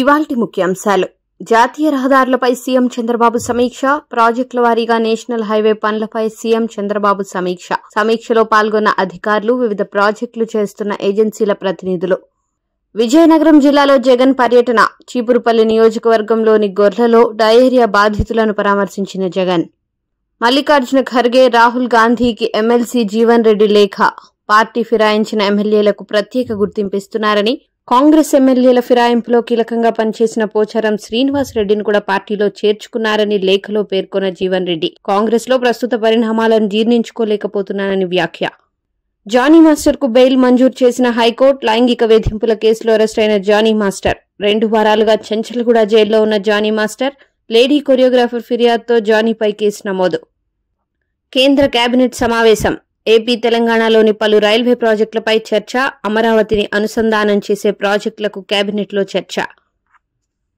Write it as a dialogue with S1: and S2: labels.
S1: ఇవాల్టి ముఖ్యాంశాలు జాతీయ రహదారులపై సీఎం చంద్రబాబు సమీక్ష ప్రాజెక్టుల వారీగా నేషనల్ హైవే పనులపై సీఎం చంద్రబాబు సమీక్ష సమీక్షలో పాల్గొన్న అధికారులు వివిధ ప్రాజెక్టులు చేస్తున్న ఏజెన్సీల ప్రతినిధులు విజయనగరం జిల్లాలో జగన్ పర్యటన చీపురుపల్లి నియోజకవర్గంలోని గొర్లలో డయేరియా బాధితులను పరామర్శించిన జగన్ మల్లికార్జున ఖర్గే రాహుల్ గాంధీకి ఎమ్మెల్సీ జీవన్ రెడ్డి లేఖ పార్టీ ఫిరాయించిన ఎమ్మెల్యేలకు ప్రత్యేక గుర్తింపిస్తున్నారని కాంగ్రెస్ ఎమ్మెల్యేల ఫిరాయింపులో కీలకంగా పనిచేసిన పోచారం శ్రీనివాస్ రెడ్డిని కూడా పార్టీలో చేర్చుకున్నారని లేఖలో పేర్కొన్న జీవన్ రెడ్డి కాంగ్రెస్ లో ప్రస్తుత పరిణామాలను జీర్ణించుకోలేకపోతున్నానని వ్యాఖ్య జానీ మాస్టర్ కు బెయిల్ మంజూరు చేసిన హైకోర్టు లైంగిక వేధింపుల కేసులో అరెస్ట్ అయిన జానీ మాస్టర్ రెండు వారాలుగా చెంచల్గూడ జైల్లో ఉన్న జానీ మాస్టర్ లేడీ కొరియోగ్రాఫర్ ఫిర్యాదుతో జానీపై కేసు నమోదు కేంద్ర కేబినెట్ సమావేశం ఏపీ తెలంగాణలోని పలు రైల్వే ప్రాజెక్టులపై చర్చ అమరావతిని అనుసంధానం చేసే ప్రాజెక్టులకు కేబినెట్లో చర్చ